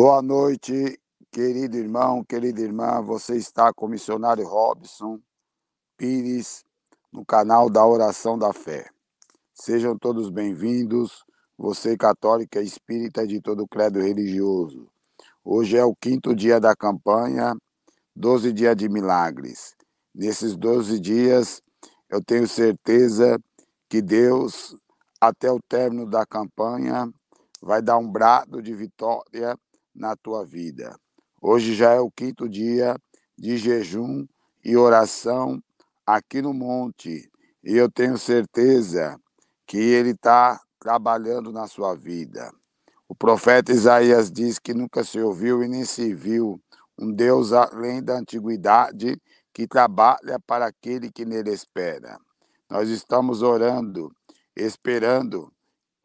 Boa noite, querido irmão, querida irmã. Você está com o missionário Robson Pires no canal da Oração da Fé. Sejam todos bem-vindos, você católica é espírita de todo credo religioso. Hoje é o quinto dia da campanha, 12 dias de milagres. Nesses 12 dias, eu tenho certeza que Deus, até o término da campanha, vai dar um brado de vitória na tua vida. Hoje já é o quinto dia de jejum e oração aqui no monte, e eu tenho certeza que ele está trabalhando na sua vida. O profeta Isaías diz que nunca se ouviu e nem se viu um Deus além da antiguidade que trabalha para aquele que nele espera. Nós estamos orando, esperando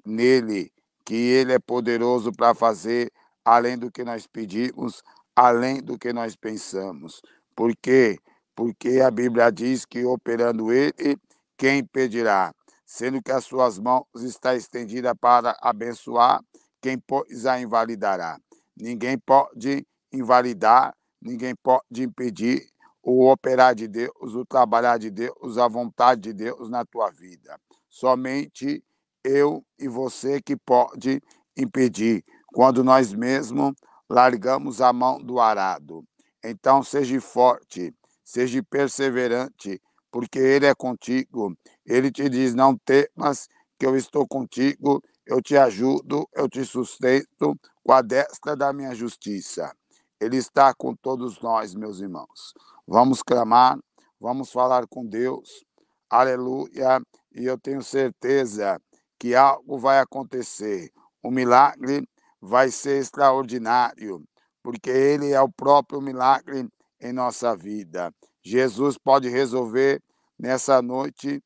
nele que ele é poderoso para fazer além do que nós pedimos, além do que nós pensamos. Por quê? Porque a Bíblia diz que operando ele, quem pedirá? Sendo que as suas mãos está estendida para abençoar, quem pois a invalidará. Ninguém pode invalidar, ninguém pode impedir o operar de Deus, o trabalhar de Deus, a vontade de Deus na tua vida. Somente eu e você que pode impedir quando nós mesmos largamos a mão do arado. Então seja forte, seja perseverante, porque Ele é contigo. Ele te diz: Não temas, que eu estou contigo, eu te ajudo, eu te sustento com a destra da minha justiça. Ele está com todos nós, meus irmãos. Vamos clamar, vamos falar com Deus. Aleluia! E eu tenho certeza que algo vai acontecer. O milagre vai ser extraordinário, porque ele é o próprio milagre em nossa vida. Jesus pode resolver nessa noite,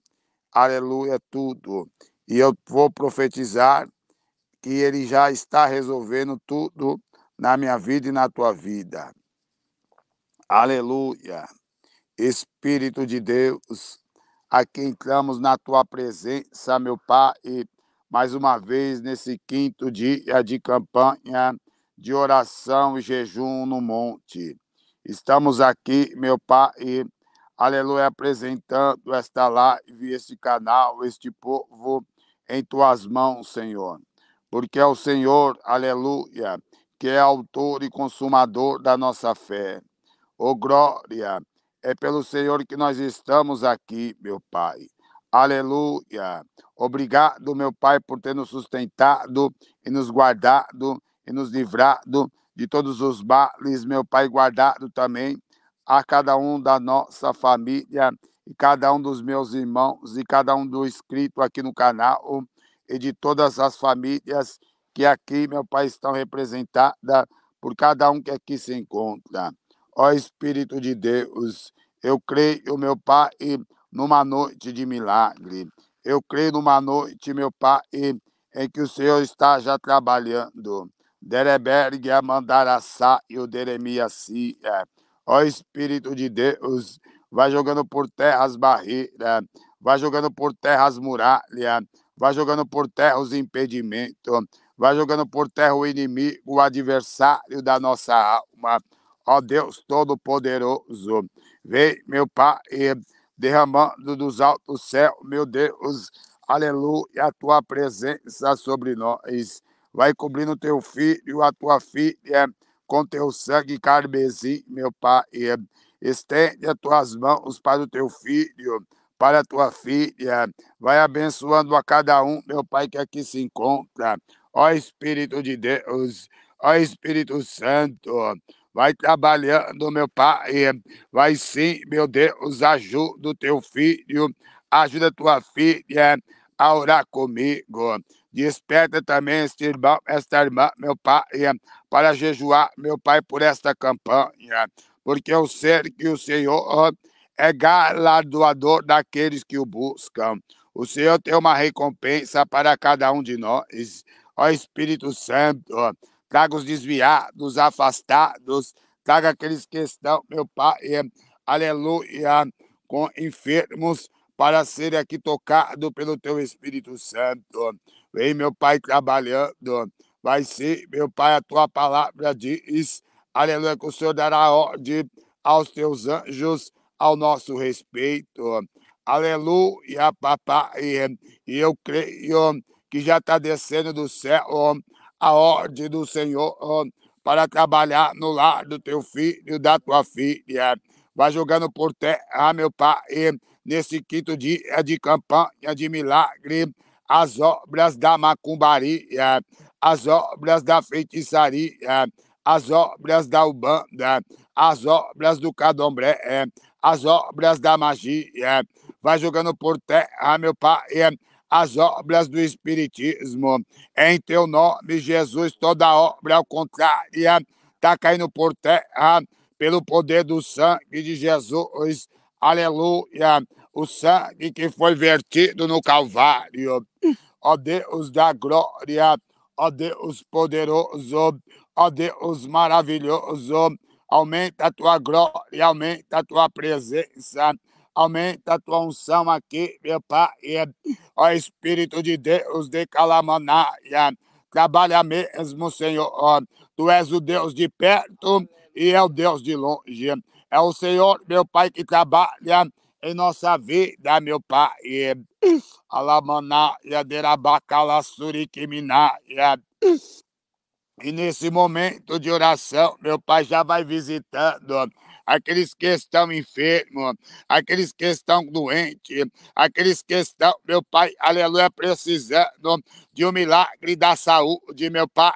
aleluia, tudo. E eu vou profetizar que ele já está resolvendo tudo na minha vida e na tua vida. Aleluia. Espírito de Deus, aqui entramos na tua presença, meu Pai mais uma vez nesse quinto dia de campanha de oração e jejum no monte. Estamos aqui, meu Pai, aleluia, apresentando esta live, este canal, este povo em tuas mãos, Senhor. Porque é o Senhor, aleluia, que é autor e consumador da nossa fé. Ô oh, glória, é pelo Senhor que nós estamos aqui, meu Pai. Aleluia. Obrigado, meu Pai, por ter nos sustentado e nos guardado e nos livrado de todos os males, meu Pai, guardado também a cada um da nossa família e cada um dos meus irmãos e cada um do inscrito aqui no canal e de todas as famílias que aqui, meu Pai, estão representadas por cada um que aqui se encontra. Ó Espírito de Deus, eu creio, meu Pai, numa noite de milagre. Eu creio numa noite, meu Pai, em que o Senhor está já trabalhando. Dereberg, Amandaraçá e o deremiasi é. Ó Espírito de Deus, vai jogando por terra as barreiras, vai jogando por terra as muralhas, vai jogando por terra os impedimentos, vai jogando por terra o inimigo, o adversário da nossa alma. Ó Deus Todo-Poderoso, vem, meu Pai derramando dos altos céus, meu Deus, aleluia, a tua presença sobre nós. Vai cobrindo teu filho, a tua filha, com teu sangue carmesim, meu Pai. Estende as tuas mãos para o teu filho, para a tua filha. Vai abençoando a cada um, meu Pai, que aqui se encontra. Ó Espírito de Deus, ó Espírito Santo, vai trabalhando, meu Pai, vai sim, meu Deus, ajuda o teu filho, ajuda a tua filha a orar comigo. Desperta também este irmão, esta irmã, meu Pai, para jejuar, meu Pai, por esta campanha, porque eu sei que o Senhor é galardoador daqueles que o buscam. O Senhor tem uma recompensa para cada um de nós. Ó Espírito Santo, traga os desviados, afastados, traga aqueles que estão, meu Pai, eh, aleluia, com enfermos, para serem aqui tocado pelo Teu Espírito Santo. Vem, meu Pai, trabalhando. Vai ser, meu Pai, a Tua palavra diz, aleluia, que o Senhor dará ordem aos Teus anjos ao nosso respeito. Aleluia, papai. Eh, e eu creio que já está descendo do céu a ordem do Senhor para trabalhar no lar do teu filho, da tua filha. Vai jogando por terra, meu Pai, nesse quinto dia de campanha de milagre, as obras da macumbaria, as obras da feitiçaria, as obras da Ubanda, as obras do Cadombré, as obras da magia. Vai jogando por terra, meu Pai, as obras do Espiritismo. Em teu nome, Jesus, toda obra ao contrário está caindo por terra pelo poder do sangue de Jesus. Aleluia! O sangue que foi vertido no Calvário. Ó Deus da glória, ó Deus poderoso, ó Deus maravilhoso, aumenta a tua glória, aumenta a tua presença Aumenta a tua unção aqui, meu Pai. Ó Espírito de Deus de Calamanaia. Trabalha mesmo, Senhor. tu és o Deus de perto e é o Deus de longe. É o Senhor, meu Pai, que trabalha em nossa vida, meu Pai. Alamanaia, derabacala, suriquiminaia. E nesse momento de oração, meu Pai já vai visitando aqueles que estão enfermos, aqueles que estão doentes, aqueles que estão, meu Pai, aleluia, precisando de um milagre da saúde, meu Pai.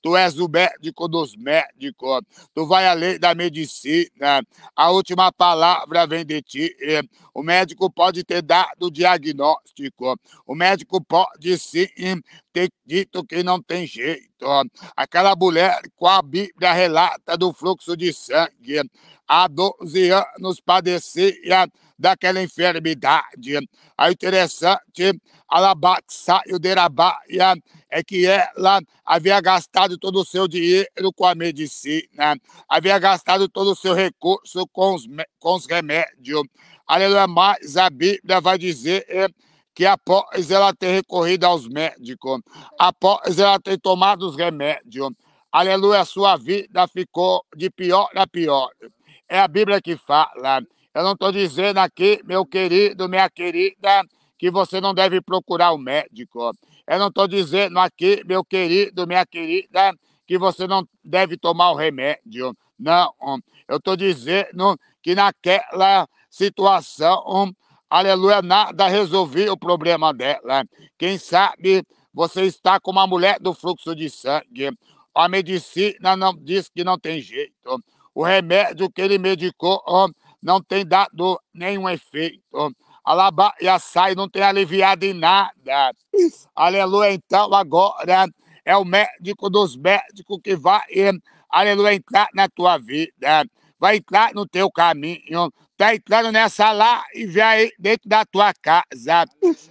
Tu és o médico dos médicos, tu vai além da medicina, a última palavra vem de ti. O médico pode ter dado diagnóstico, o médico pode sim ter dito que não tem jeito. Aquela mulher com a Bíblia relata do fluxo de sangue, há 12 anos padecia daquela enfermidade. A interessante, Alabax saiu de Rabaia, é que ela havia gastado todo o seu dinheiro com a medicina, havia gastado todo o seu recurso com os, com os remédios. Aleluia, mas a Bíblia vai dizer é, que após ela ter recorrido aos médicos, após ela ter tomado os remédios, aleluia, sua vida ficou de pior a pior. É a Bíblia que fala. Eu não estou dizendo aqui, meu querido, minha querida, que você não deve procurar o um médico. Eu não estou dizendo aqui, meu querido, minha querida, que você não deve tomar o remédio. Não, eu estou dizendo que naquela situação, aleluia, nada resolvia o problema dela. Quem sabe você está com uma mulher do fluxo de sangue. A medicina não diz que não tem jeito. O remédio que ele medicou ó, não tem dado nenhum efeito. A Alaba e açaí não tem aliviado em nada. Aleluia, então agora é o médico dos médicos que vai, aleluia, entrar na tua vida, vai entrar no teu caminho, Está entrando nessa lá e vem dentro da tua casa.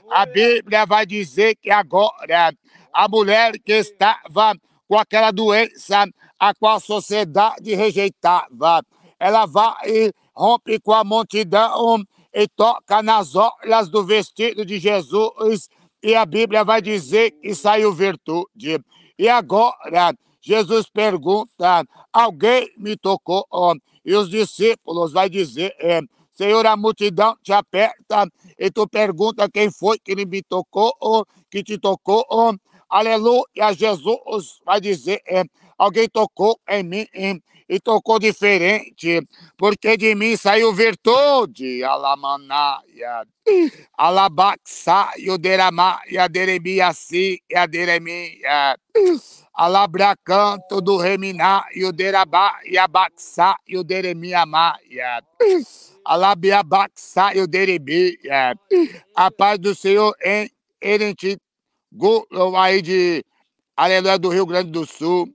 A Bíblia vai dizer que agora a mulher que estava com aquela doença a qual a sociedade rejeitava. Ela vai e rompe com a multidão e toca nas olhas do vestido de Jesus. E a Bíblia vai dizer que saiu virtude. E agora, Jesus pergunta: alguém me tocou? E os discípulos vai dizer: é, Senhor, a multidão te aperta e tu pergunta quem foi que me tocou, que te tocou. Aleluia, Jesus vai dizer: é, alguém tocou em mim em, e tocou diferente, porque de mim saiu virtude, alamanaia, alabaxa, yuderama, yaderebiasi, yaderemia, alabracanto do reminá, yuderabá, yabaxa, e o yuderebia, a paz do Senhor em Erentigo, aí de Aleluia do Rio Grande do Sul,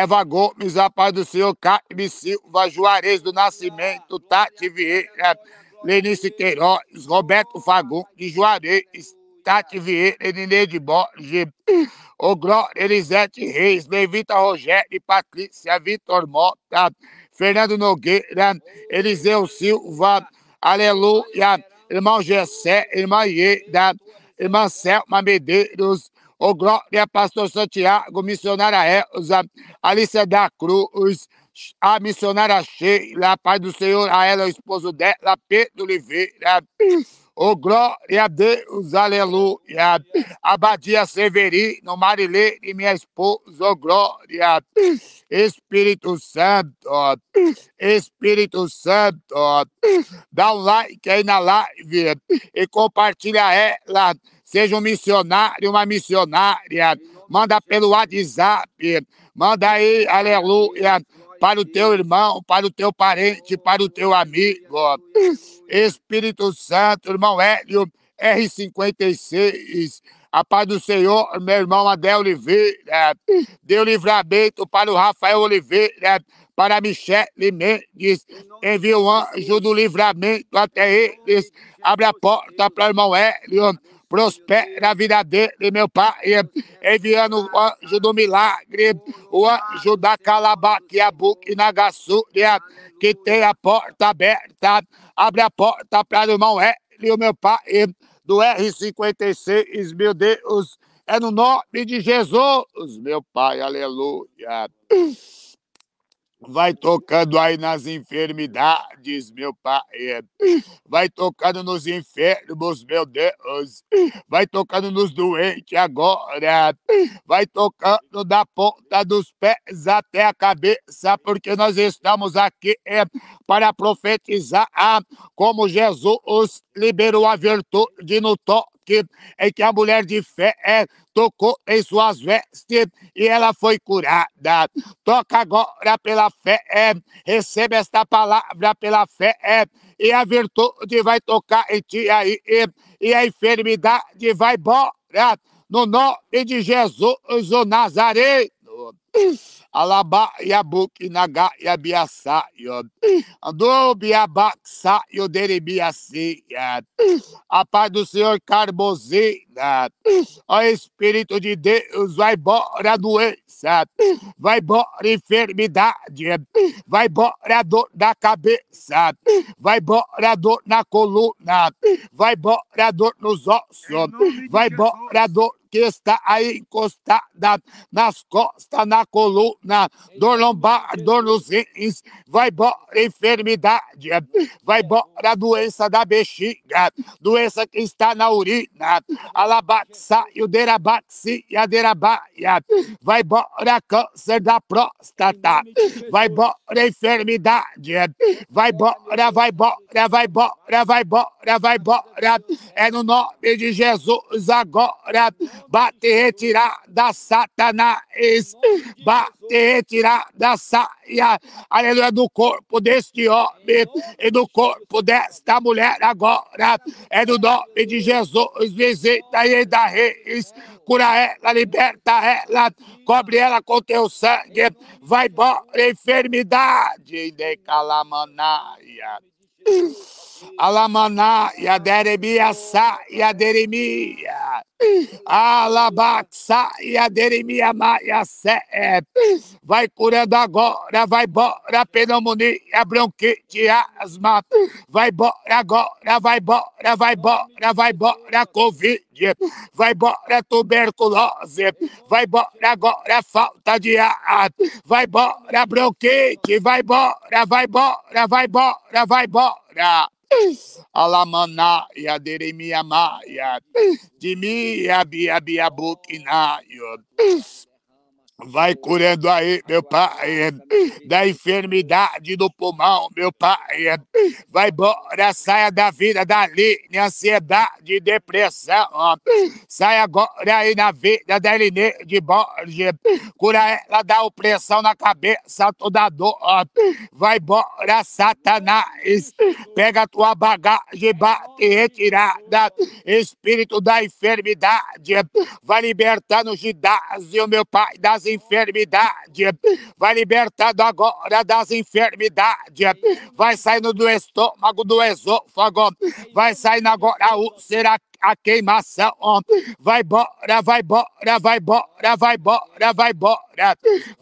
Eva Gomes, a paz do senhor Carme Silva, Juarez do Nascimento, Tati Vieira, Lenice Queiroz, Roberto Fagundes, Juarez, Tati Vieira, Nineide Borges, Ogró, Elisete Reis, Levita Rogério, Patrícia, Vitor Mota, Fernando Nogueira, Eliseu Silva, Aleluia, irmão Gessé, irmã Ieda, irmã Selma Medeiros, Ô glória, pastor Santiago, missionária Elza, Alícia da Cruz, a missionária Sheila, Pai do Senhor, a ela, o esposo dela, Pedro Oliveira. Ô glória a Deus, aleluia. Abadia Severino, Marilene e minha esposa, ô glória. Espírito Santo, Espírito Santo, dá um like aí na live e compartilha ela. Seja um missionário, uma missionária. Manda pelo WhatsApp. Manda aí, aleluia, para o teu irmão, para o teu parente, para o teu amigo. Espírito Santo, irmão Hélio, R56. A paz do Senhor, meu irmão Adé Oliveira. Deu livramento para o Rafael Oliveira, para a Michele Mendes. Envia o anjo do livramento até eles. Abre a porta para o irmão Hélio prospera a vida dele, meu Pai, enviando o anjo do milagre, o anjo da na Nagassúria, que tem a porta aberta, abre a porta para o irmão Hélio, meu Pai, do R56, meu Deus, é no nome de Jesus, meu Pai, aleluia. Vai tocando aí nas enfermidades, meu Pai. Vai tocando nos enfermos, meu Deus. Vai tocando nos doentes agora. Vai tocando da ponta dos pés até a cabeça, porque nós estamos aqui é, para profetizar como Jesus liberou a virtude no toque aqui, em é que a mulher de fé é, tocou em suas vestes e ela foi curada. Toca agora pela fé, é, recebe esta palavra pela fé, é, e a virtude vai tocar em ti aí, e, e a enfermidade vai embora. No nome de Jesus, o Nazareno. Alabá, Yabuk, Inagá, Yabiaçá, Yod. Andou, Biabaxá, Yoderebiaci, A paz do Senhor Carbozê, Ó Espírito de Deus, vai embora a doença, vai embora a enfermidade, vai embora a dor da cabeça, vai embora a dor na coluna, vai embora a dor nos ossos, vai embora a dor que está aí encostada nas costas, na coluna, na dor lombar, dor nos rins, vai embora enfermidade, vai embora a doença da bexiga, doença que está na urina, alabaxa e o derabaxi e a derabaia, vai embora câncer da próstata, vai embora enfermidade, vai embora, vai embora, vai embora, vai embora, vai embora, é no nome de Jesus agora, bate retirar da Satanás, bate te retirar da saia, aleluia, do corpo deste homem e do corpo desta mulher agora. É do nome de Jesus, visita e da reis, cura ela, liberta ela, cobre ela com teu sangue, vai embora, enfermidade de calamanaia. Alamaná, Yaderebiaçá, Yaderemia. e Yaderemia, Maiacé. Vai curando agora, vai embora, pneumonia, bronquite, asma. Vai embora agora, vai embora, vai embora, vai embora, Covid. Vai embora, tuberculose. Vai embora agora, falta de ar. Vai embora, bronquite, vai embora, vai embora, vai embora, vai embora. Maya. Alamana ya deremia ya Dimi ya bia bia book in Vai curando aí, meu Pai, da enfermidade do pulmão, meu Pai. Vai embora, saia da vida da de ansiedade, depressão. Sai agora aí na vida da Eline de Borges. Cura ela da opressão na cabeça, toda dor. Vai embora, Satanás. Pega a tua bagagem, bate retirada. Espírito da enfermidade. Vai libertar o ginásio, meu Pai, das enfermidades, vai libertando agora das enfermidades, vai saindo do estômago, do esôfago, vai saindo agora a úlcera a queimação. Vai embora, vai embora, vai embora, vai embora, vai embora.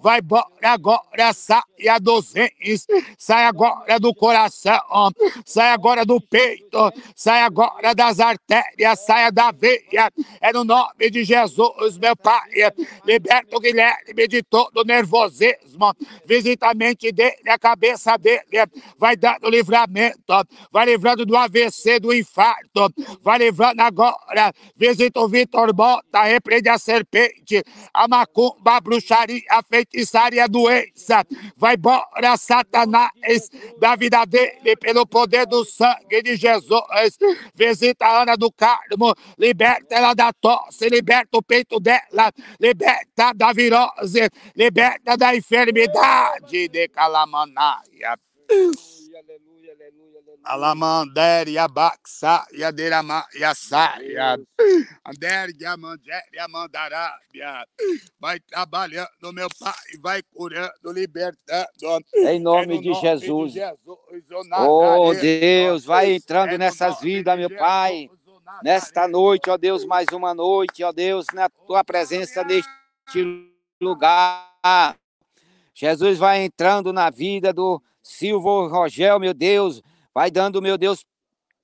Vai embora agora, saia a docência, sai agora do coração, sai agora do peito, sai agora das artérias, saia da veia. É no nome de Jesus, meu Pai. Liberta o Guilherme de todo o nervosismo. Visita a mente dele, a cabeça dele. Vai dando livramento, vai livrando do AVC, do infarto. Vai livrando agora. Visita o Vitor Bota, repreende a serpente, a macumba, a bruxaria feitiçaria, a doença. Vai embora, Satanás, da vida dele, pelo poder do sangue de Jesus. Visita a Ana do Carmo, liberta ela da tosse, liberta o peito dela, liberta da virose, liberta da enfermidade de Calamanaia aleluia, aleluia, aleluia. Alamandere, yabaxa, yaderama, yassá, andere, yamandere, yamandarabia. Vai trabalhando, meu Pai, vai curando, libertando. Em é nome, de, Jesus. oh, Deus, vai entrando é nessas vidas, meu Pai. Nesta noite, ó Deus, mais uma noite, ó Deus, na tua presença neste lugar. Jesus vai entrando na vida do, Silvio Rogel, meu Deus, vai dando, meu Deus,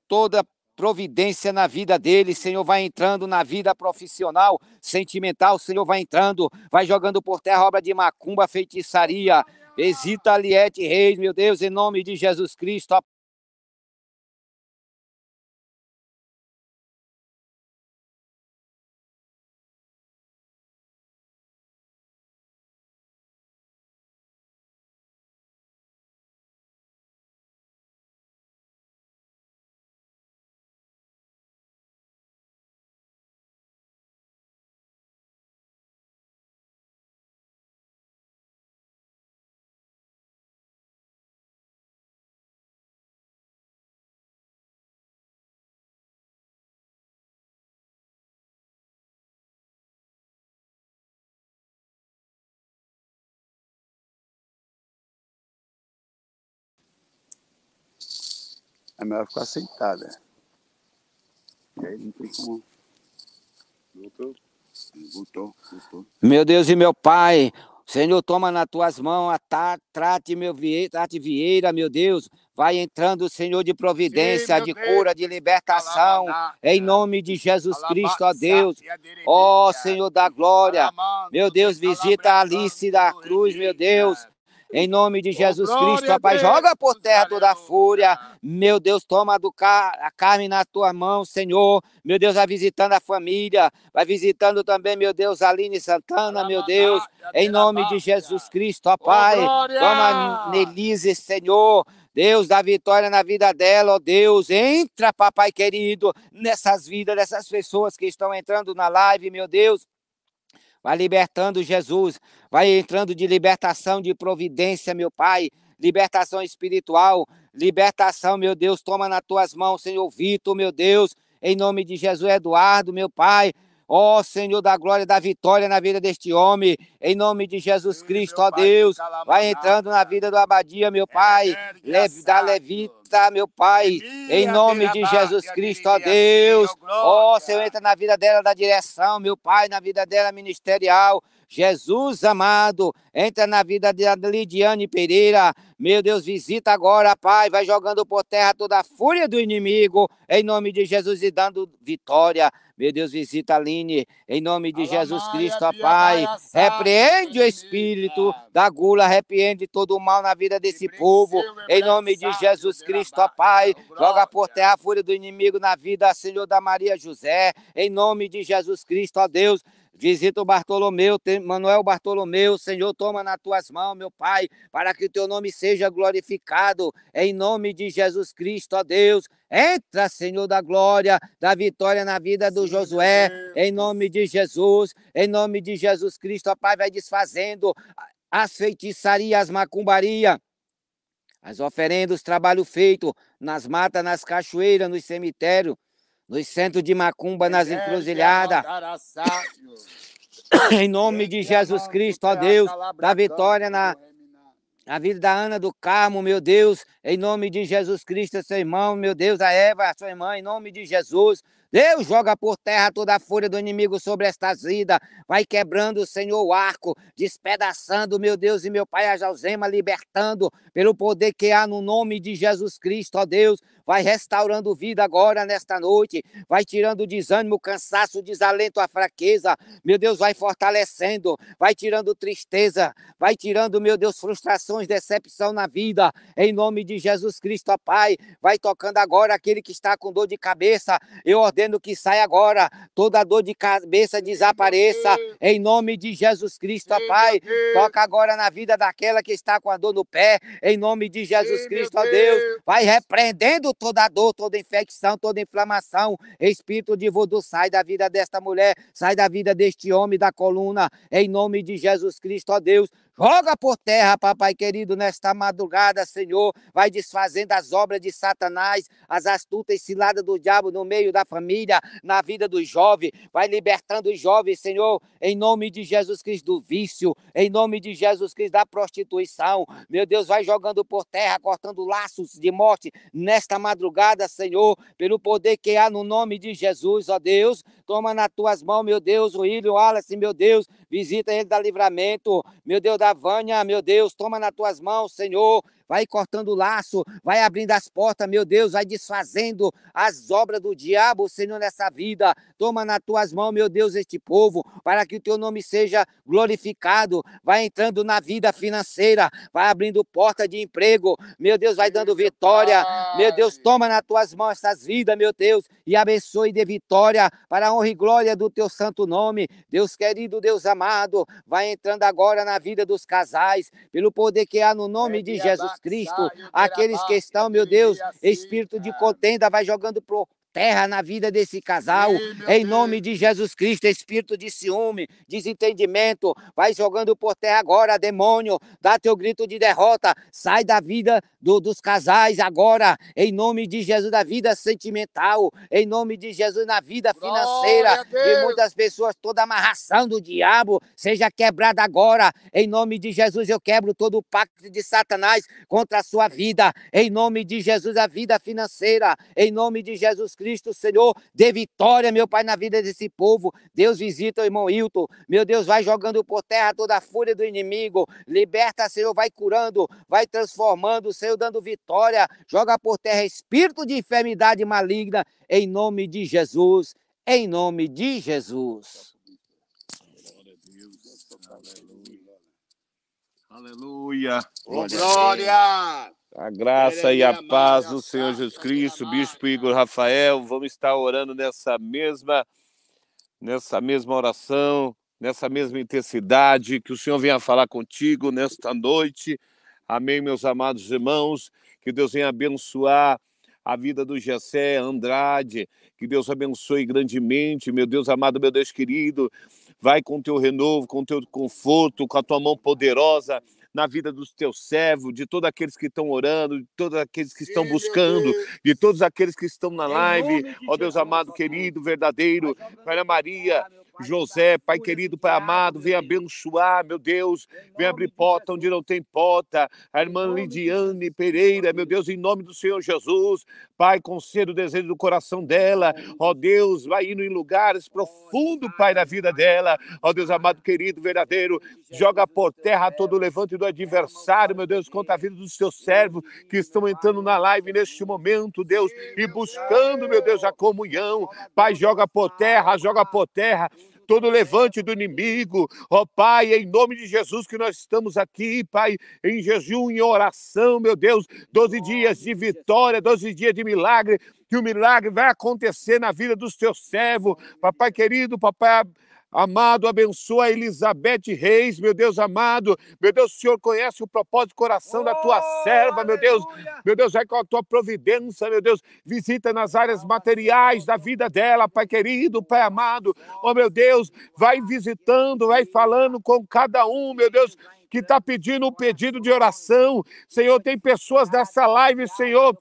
toda providência na vida dele, Senhor, vai entrando na vida profissional, sentimental, Senhor, vai entrando, vai jogando por terra obra de macumba, feitiçaria, Visita Aliette Reis, meu Deus, em nome de Jesus Cristo, ó. é melhor ficar sentada. É. E aí não tem como. Voltou. Voltou, voltou. Meu Deus e meu Pai, Senhor, toma nas tuas mãos, tá, trate meu Vieira, trate Vieira, meu Deus. Vai entrando, Senhor, de providência, Sim, de Deus. cura, de libertação, em nome de Jesus Cristo, ó Deus. Ó Senhor da glória, meu Deus, visita Alice da Cruz, meu Deus. Em nome de Jesus oh, Cristo, Pai, joga por terra toda a fúria. Meu Deus, toma do car a carne na tua mão, Senhor. Meu Deus, vai visitando a família, vai visitando também, meu Deus, Aline Santana, meu Deus. Em nome de Jesus Cristo, ó Pai, toma Nelise, Senhor. Deus, dá vitória na vida dela, ó Deus. Entra, papai querido, nessas vidas, dessas pessoas que estão entrando na live, meu Deus. Vai libertando Jesus, vai entrando de libertação, de providência, meu Pai, libertação espiritual, libertação, meu Deus, toma nas tuas mãos, Senhor Vitor, meu Deus, em nome de Jesus Eduardo, meu Pai. Ó Senhor da glória, da vitória na vida deste homem, em nome de Jesus Cristo, ó Deus, tá vai entrando na vida do Abadia, meu é, Pai, da Levita, meu Pai, em nome de Jesus Cristo, ó Deus, ó Senhor, entra na vida dela da direção, meu Pai, na vida dela ministerial, Jesus amado, entra na vida da Lidiane Pereira. Meu Deus, visita agora, Pai. Vai jogando por terra toda a fúria do inimigo, em nome de Jesus, e dando vitória. Meu Deus, visita a Aline, em nome de Jesus Cristo, ó Pai. Repreende repreende o espírito da gula, repreende todo o mal na vida desse povo. É em nome de Jesus Cristo, ó Pai, joga por terra a fúria do inimigo na vida, Senhor da Maria José. Em nome de Jesus Cristo, ó Deus, Visita o Bartolomeu, Manuel Bartolomeu, Senhor, toma nas tuas mãos, meu Pai, para que o teu nome seja glorificado, em nome de Jesus Cristo, ó Deus. Entra, Senhor da glória, da vitória na vida do Sim, Josué, em nome de Jesus, em nome de Jesus Cristo, ó Pai, vai desfazendo as feitiçarias, as macumbarias as oferendas, o trabalho feito nas matas, nas cachoeiras, nos cemitérios, nos centros de macumba, nas é, é, é encruzilhadas. em nome de Jesus Cristo, ó Deus, tá da vitória na, na vida da Ana do Carmo, meu Deus, em nome de Jesus Cristo, seu irmão, meu Deus, a Eva, sua irmã, em nome de Jesus. Deus joga por terra toda a fúria do inimigo sobre estas vidas. Vai quebrando, Senhor, o arco, despedaçando, meu Deus e meu Pai, a Jalzema, libertando pelo poder que há no nome de Jesus Cristo, ó Deus vai restaurando vida agora nesta noite, vai tirando o desânimo, o cansaço, o desalento, a fraqueza, meu Deus, vai fortalecendo, vai tirando tristeza, vai tirando, meu Deus, frustrações, decepção na vida, em nome de Jesus Cristo, ó Pai, vai tocando agora aquele que está com dor de cabeça, eu ordeno que saia agora, toda dor de cabeça desapareça, em nome de Jesus Cristo, ó Pai, toca agora na vida daquela que está com a dor no pé, em nome de Jesus Cristo, ó Deus, vai repreendendo toda dor, toda infecção, toda inflamação. Espírito de voodoo, sai da vida desta mulher, sai da vida deste homem, da coluna, em nome de Jesus Cristo, ó Deus. Roga por terra, papai querido, nesta madrugada, Senhor. Vai desfazendo as obras de Satanás, as astutas ciladas do diabo no meio da família, na vida do jovem. Vai libertando os jovens, Senhor, em nome de Jesus Cristo do vício, em nome de Jesus Cristo da prostituição. Meu Deus, vai jogando por terra, cortando laços de morte nesta madrugada, Senhor, pelo poder que há no nome de Jesus, ó Deus. Toma nas tuas mãos, meu Deus, o Ilho Wallace, meu Deus. Visita ele da livramento, meu Deus, da Vânia, meu Deus, toma nas tuas mãos, Senhor, vai cortando o laço, vai abrindo as portas, meu Deus, vai desfazendo as obras do diabo, Senhor, nessa vida. Toma nas tuas mãos, meu Deus, este povo, para que o teu nome seja glorificado. Vai entrando na vida financeira, vai abrindo porta de emprego, meu Deus, vai dando vitória. Meu Deus, toma nas tuas mãos essas vidas, meu Deus, e abençoe de vitória para a honra e glória do teu santo nome. Deus querido, Deus amado, vai entrando agora na vida dos casais, pelo poder que há no nome de Jesus Cristo, aqueles que estão, meu Deus, assim, espírito de contenda vai jogando pro, terra na vida desse casal. Sim, em nome Deus. de Jesus Cristo, espírito de ciúme, desentendimento, vai jogando por terra agora, demônio. Dá teu grito de derrota. Sai da vida do, dos casais agora. Em nome de Jesus, da vida sentimental. Em nome de Jesus, na vida financeira. De muitas pessoas, toda amarração do diabo, seja quebrada agora. Em nome de Jesus, eu quebro todo o pacto de Satanás contra a sua vida. Em nome de Jesus, a vida financeira. Em nome de Jesus Cristo Cristo, Senhor, dê vitória, meu Pai, na vida desse povo. Deus, visita o irmão Hilton. Meu Deus, vai jogando por terra toda a fúria do inimigo. Liberta, Senhor, vai curando, vai transformando, Senhor, dando vitória. Joga por terra espírito de enfermidade maligna, em nome de Jesus. Em nome de Jesus. Aleluia. Glória. Glória. A graça e a paz do Senhor Jesus Cristo, Bispo Igor Rafael, vamos estar orando nessa mesma nessa mesma oração, nessa mesma intensidade, que o Senhor venha falar contigo nesta noite. Amém, meus amados irmãos, que Deus venha abençoar a vida do Jessé Andrade, que Deus abençoe grandemente, meu Deus amado, meu Deus querido, vai com teu renovo, com teu conforto, com a tua mão poderosa, na vida dos teus servos, de todos aqueles que estão orando, de todos aqueles que estão buscando, de todos aqueles que estão na live. Ó Deus amado, querido, verdadeiro, Maria Maria Tá José, Pai querido, Pai amado, vem abençoar, meu Deus, vem abrir porta onde não tem porta. A irmã Lidiane Pereira, meu Deus, em nome do Senhor Jesus, Pai, conceda o desejo do coração dela, ó Deus, vai indo em lugares profundos, Pai, na vida dela, ó Deus amado, querido, verdadeiro, joga por terra todo o levante do adversário, meu Deus, conta a vida dos seus servos que estão entrando na live neste momento, Deus, e buscando, meu Deus, a comunhão, Pai, joga por terra, joga por terra, todo levante do inimigo. Ó oh, Pai, em nome de Jesus que nós estamos aqui, Pai, em jejum e oração, meu Deus. Doze dias de vitória, doze dias de milagre. Que o milagre vai acontecer na vida dos teus servos. Papai querido, papai Amado, abençoa Elizabeth Reis, meu Deus amado. Meu Deus, o Senhor conhece o propósito do coração oh, da tua oh, serva, meu Deus. Meu Deus, vai com a tua providência, meu Deus. Visita nas áreas oh, materiais da vida dela, Pai querido, Pai amado. Oh, meu Deus, vai oh, visitando, vai falando com cada um, meu Deus que está pedindo um pedido de oração. Senhor, tem pessoas dessa live, Senhor,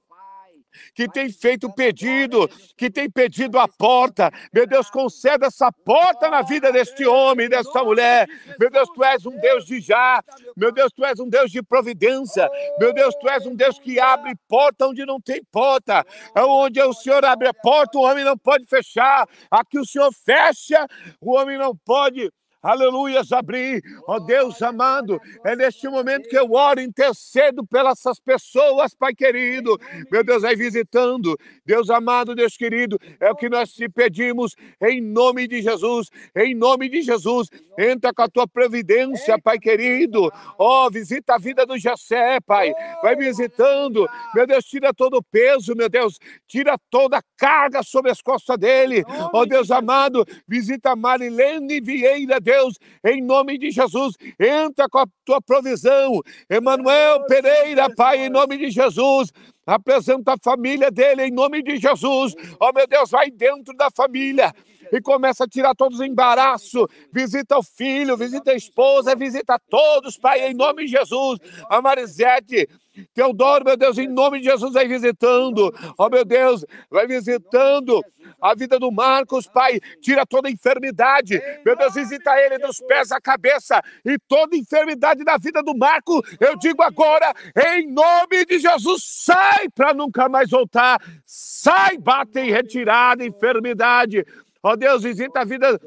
que tem feito pedido, que tem pedido a porta. Meu Deus, conceda essa porta na vida deste homem, desta mulher. Meu Deus, tu és um Deus de já. Meu Deus, tu és um Deus de providência. Meu Deus, tu és um Deus que abre porta onde não tem porta. É onde o Senhor abre a porta, o homem não pode fechar. Aqui o Senhor fecha, o homem não pode aleluias, abrir. Ó Deus amado, é neste momento que eu oro, intercedo pelas pessoas, Pai querido. Meu Deus, vai visitando. Deus amado, Deus querido, é o que nós te pedimos, em nome de Jesus, em nome de Jesus. Entra com a tua providência, Pai querido. Ó, oh, visita a vida do Jessé, Pai. Vai visitando. Meu Deus, tira todo o peso, meu Deus. Tira toda a carga sobre as costas dele. Ó oh, Deus amado, visita a Marilene Vieira, Deus. Deus, em nome de Jesus, entra com a tua provisão. Emanuel Pereira, Pai, em nome de Jesus, apresenta a família dele em nome de Jesus. Oh meu Deus, vai dentro da família e começa a tirar todos os embaraços. Visita o filho, visita a esposa, visita todos, Pai, em nome de Jesus. A Marisete, Teodoro, meu Deus, em nome de Jesus, vai visitando. Oh meu Deus, vai visitando a vida do Marcos, Pai. Tira toda enfermidade. Meu Deus, visita ele dos pés à cabeça e toda enfermidade da vida do Marco, eu digo agora, em nome de Jesus, sai para nunca mais voltar. Sai, bate em retirada, enfermidade. Ó oh, Deus, visita a vida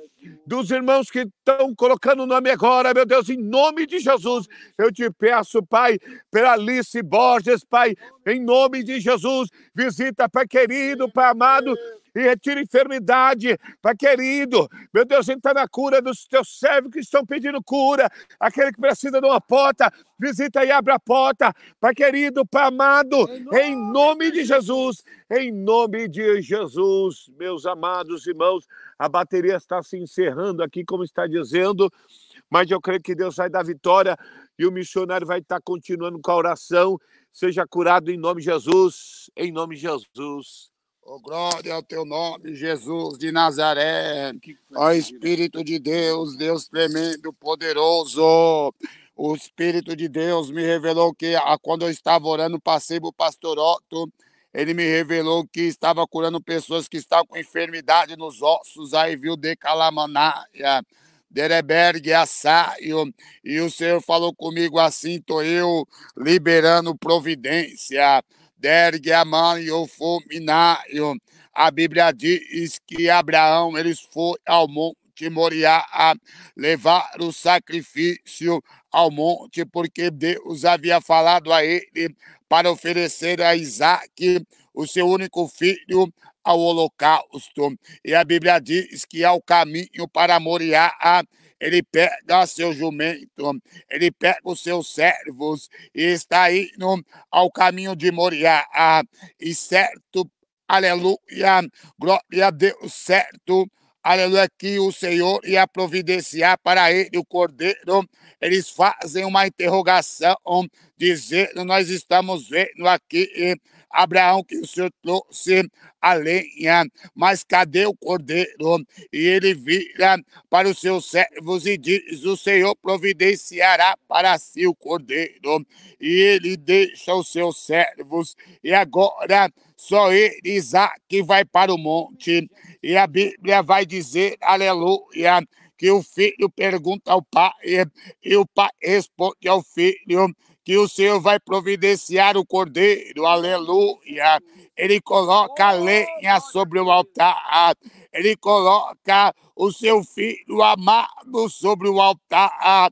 dos irmãos que estão colocando o nome agora, meu Deus, em nome de Jesus. Eu te peço, Pai, pela Alice Borges, Pai, em nome de Jesus, visita, Pai querido, Pai amado, e retira enfermidade, Pai tá querido. Meu Deus, entra tá na cura dos teus servos que estão pedindo cura, aquele que precisa de uma porta, visita e abre a porta, Pai querido, Pai amado, em nome, em nome de Jesus, em nome de Jesus, meus amados irmãos, a bateria está se encerrando aqui, como está dizendo, mas eu creio que Deus vai dar vitória e o missionário vai estar continuando com a oração. Seja curado em nome de Jesus, em nome de Jesus. Oh, glória ao teu nome, Jesus de Nazaré. Ó oh, Espírito de Deus, Deus tremendo, poderoso. O Espírito de Deus me revelou que ah, quando eu estava orando, passei para o pastor Otto. Ele me revelou que estava curando pessoas que estavam com enfermidade nos ossos. Aí viu de Calamanaia. Dereberg, Assaio, e o Senhor falou comigo assim, estou eu liberando providência a Dergamanion Fulminário. A Bíblia diz que Abraão eles foi ao Monte Moriá a levar o sacrifício ao monte, porque Deus havia falado a ele para oferecer a Isaac, o seu único filho, ao holocausto. E a Bíblia diz que ao caminho para Moriá, ele pega seu jumento, ele pega os seus servos e está indo ao caminho de Moriá. E certo, aleluia, glória a Deus, certo aleluia, que o Senhor ia providenciar para ele o cordeiro. Eles fazem uma interrogação, dizendo: Nós estamos vendo aqui, Abraão, que o Senhor trouxe a lenha, mas cadê o cordeiro? E ele vira para os seus servos e diz: O Senhor providenciará para si o cordeiro. E ele deixa os seus servos, e agora só ele, Isaac, vai para o monte. E a Bíblia vai dizer: Aleluia que o filho pergunta ao pai, e o pai responde ao filho que o Senhor vai providenciar o cordeiro, aleluia. Ele coloca a lenha sobre o altar, ele coloca o seu filho amado sobre o altar.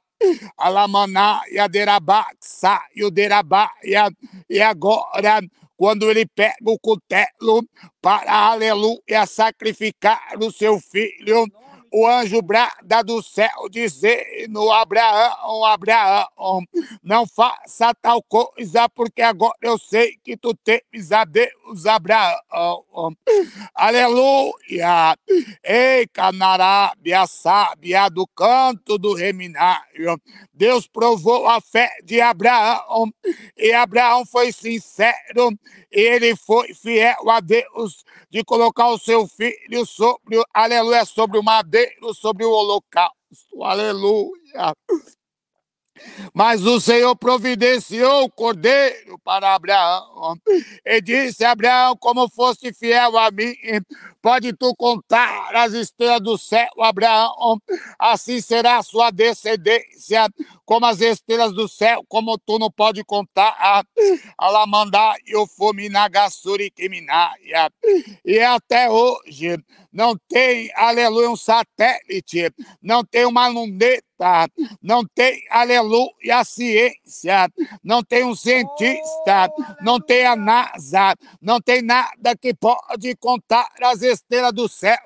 Alamaná e a Derabaxa e o Derabaia. E agora, quando ele pega o cutelo para, aleluia, sacrificar o seu filho o anjo brada do céu dizendo: Abraão, Abraão, não faça tal coisa, porque agora eu sei que tu temes a Deus, Abraão. Aleluia! Ei, Canarábia, sábia do canto do reminário, Deus provou a fé de Abraão, e Abraão foi sincero, ele foi fiel a Deus de colocar o seu filho sobre, aleluia, sobre uma madeira sobre o holocausto. Aleluia. Mas o Senhor providenciou o cordeiro para Abraão e disse: Abraão, como foste fiel a mim, pode tu contar as estrelas do céu, Abraão, assim será a sua descendência, como as estrelas do céu, como tu não pode contar. Alamandá fui o Fuminagasuri Kiminaya. E até hoje, não tem, aleluia, um satélite, não tem uma luneta não tem, aleluia, a ciência, não tem um cientista, não tem a NASA, não tem nada que pode contar as estrelas do céu,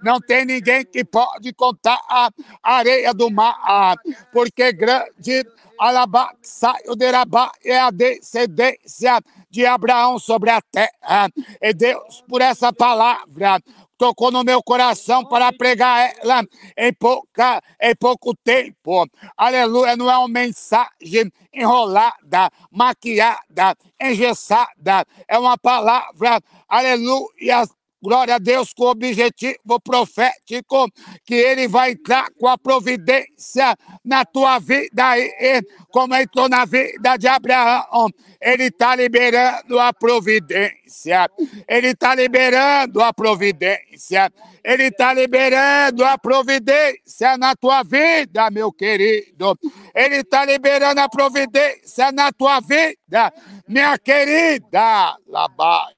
não tem ninguém que pode contar a areia do mar, porque grande Alabá, saiu de Rabá, é a descendência de Abraão sobre a terra. E é Deus, por essa palavra, tocou no meu coração para pregar ela em, pouca, em pouco tempo. Aleluia, não é uma mensagem enrolada, maquiada, engessada, é uma palavra, aleluia, Glória a Deus com o objetivo profético que ele vai entrar com a providência na tua vida e como entrou na vida de Abraão. Ele está liberando a providência. Ele está liberando a providência. Ele está liberando a providência na tua vida, meu querido. Ele está liberando a providência na tua vida, minha querida. Labai.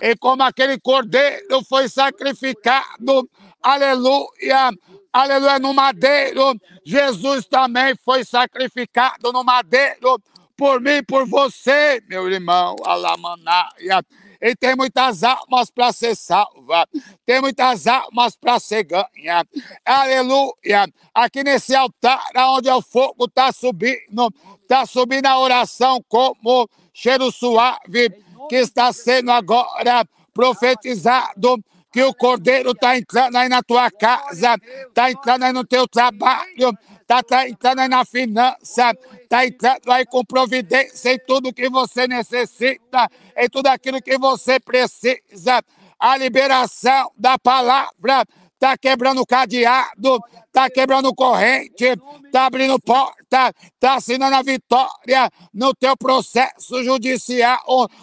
E como aquele cordeiro foi sacrificado, aleluia, aleluia, no madeiro, Jesus também foi sacrificado no madeiro por mim, por você, meu irmão, alamanária e tem muitas almas para ser salva, tem muitas almas para ser ganha. Aleluia! Aqui nesse altar, onde o fogo está subindo, está subindo a oração como cheiro suave que está sendo agora profetizado que o cordeiro está entrando aí na tua casa, está entrando aí no teu trabalho, está tá entrando na finança, está entrando aí com providência em tudo que você necessita, em tudo aquilo que você precisa. A liberação da palavra está quebrando cadeado, está quebrando corrente, está abrindo porta, está assinando a vitória no teu processo judicial,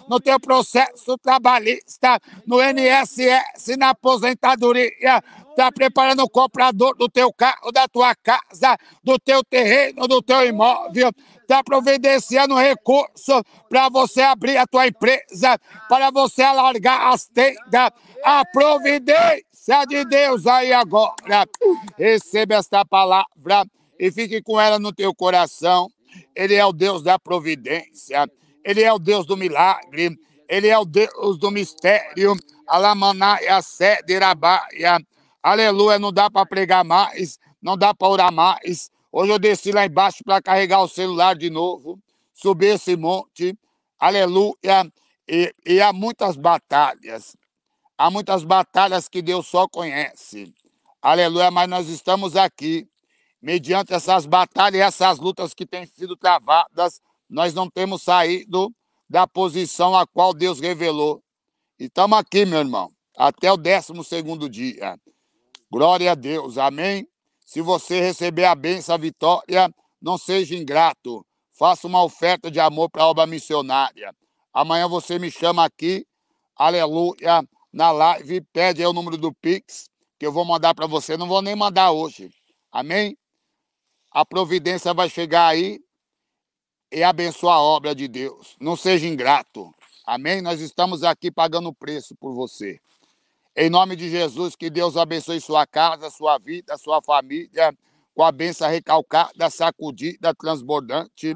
no teu processo trabalhista, no NSS, na aposentadoria, está preparando o comprador do teu carro, da tua casa, do teu terreno, do teu imóvel, está providenciando recurso para você abrir a tua empresa, para você alargar as tendas. A providência de Deus aí agora. Receba esta palavra e fique com ela no teu coração. Ele é o Deus da providência. Ele é o Deus do milagre. Ele é o Deus do mistério. Alamanai, Sede, Irabaia. Aleluia, não dá para pregar mais, não dá para orar mais. Hoje eu desci lá embaixo para carregar o celular de novo, subir esse monte. Aleluia. E, e há muitas batalhas. Há muitas batalhas que Deus só conhece. Aleluia, mas nós estamos aqui. Mediante essas batalhas e essas lutas que têm sido travadas, nós não temos saído da posição a qual Deus revelou. E estamos aqui, meu irmão, até o 12 segundo dia. Glória a Deus. Amém? Se você receber a bênção, a vitória, não seja ingrato. Faça uma oferta de amor para a obra missionária. Amanhã você me chama aqui, aleluia, na live. Pede aí o número do Pix, que eu vou mandar para você. Não vou nem mandar hoje. Amém? A providência vai chegar aí e abençoar a obra de Deus. Não seja ingrato. Amém? Nós estamos aqui pagando o preço por você. Em nome de Jesus, que Deus abençoe sua casa, sua vida, sua família, com a bênção recalcada, sacudida, transbordante.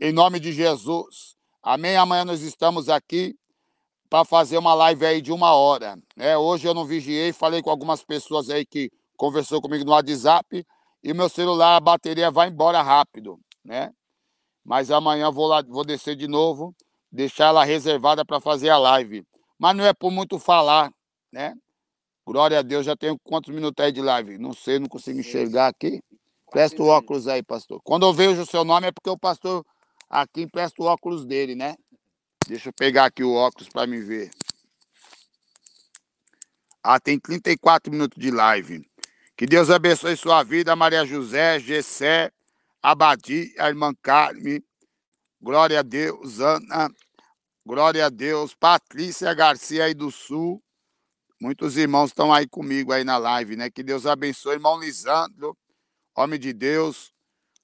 Em nome de Jesus. Amém. Amanhã nós estamos aqui para fazer uma live aí de uma hora. É, hoje eu não vigiei, falei com algumas pessoas aí que conversou comigo no WhatsApp e meu celular, a bateria vai embora rápido, né? Mas amanhã vou lá, vou descer de novo, deixar ela reservada para fazer a live. Mas não é por muito falar, né? Glória a Deus, já tenho quantos minutos aí de live? Não sei, não consigo enxergar aqui. Presta o óculos aí, pastor. Quando eu vejo o seu nome é porque o pastor aqui empresta o óculos dele, né? Deixa eu pegar aqui o óculos para me ver. Ah, tem 34 minutos de live. Que Deus abençoe sua vida, Maria José, Gessé, Abadi, a irmã Carme. Glória a Deus, Ana. Glória a Deus, Patrícia Garcia aí do Sul. Muitos irmãos estão aí comigo aí na live, né? Que Deus abençoe, irmão Lisandro, homem de Deus.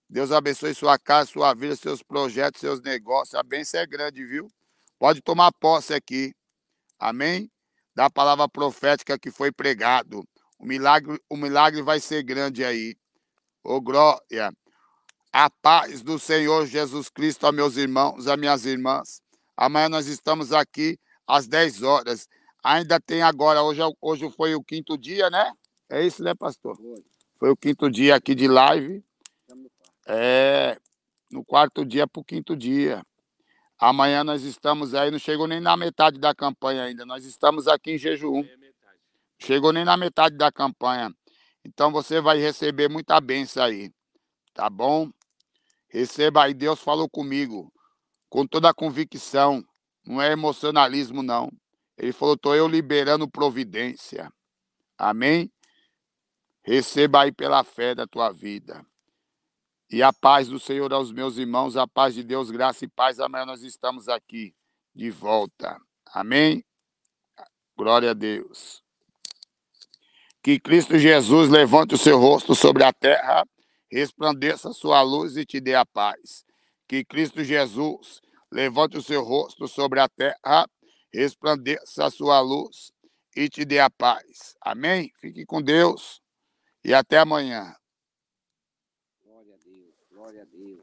Deus abençoe sua casa, sua vida, seus projetos, seus negócios. A bênção é grande, viu? Pode tomar posse aqui. Amém? Da palavra profética que foi pregado. O milagre, o milagre vai ser grande aí. Ô glória. A paz do Senhor Jesus Cristo, a meus irmãos, a minhas irmãs. Amanhã nós estamos aqui às 10 horas. Ainda tem agora, hoje, é hoje foi o quinto dia, né? É isso, né, pastor? Foi. o quinto dia aqui de live. É, no quarto dia para o quinto dia. Amanhã nós estamos aí, não chegou nem na metade da campanha ainda. Nós estamos aqui em jejum. Chegou nem na metade da campanha. Então você vai receber muita benção aí. Tá bom? Receba aí. Deus falou comigo. Com toda a convicção. Não é emocionalismo, não. Ele falou: estou eu liberando providência. Amém? Receba aí pela fé da tua vida. E a paz do Senhor aos meus irmãos, a paz de Deus, graça e paz. Amanhã nós estamos aqui de volta. Amém? Glória a Deus. Que Cristo Jesus levante o seu rosto sobre a terra, resplandeça a sua luz e te dê a paz. Que Cristo Jesus levante o seu rosto sobre a terra, resplandeça a sua luz e te dê a paz. Amém? Fique com Deus e até amanhã. Glória a Deus, glória a Deus.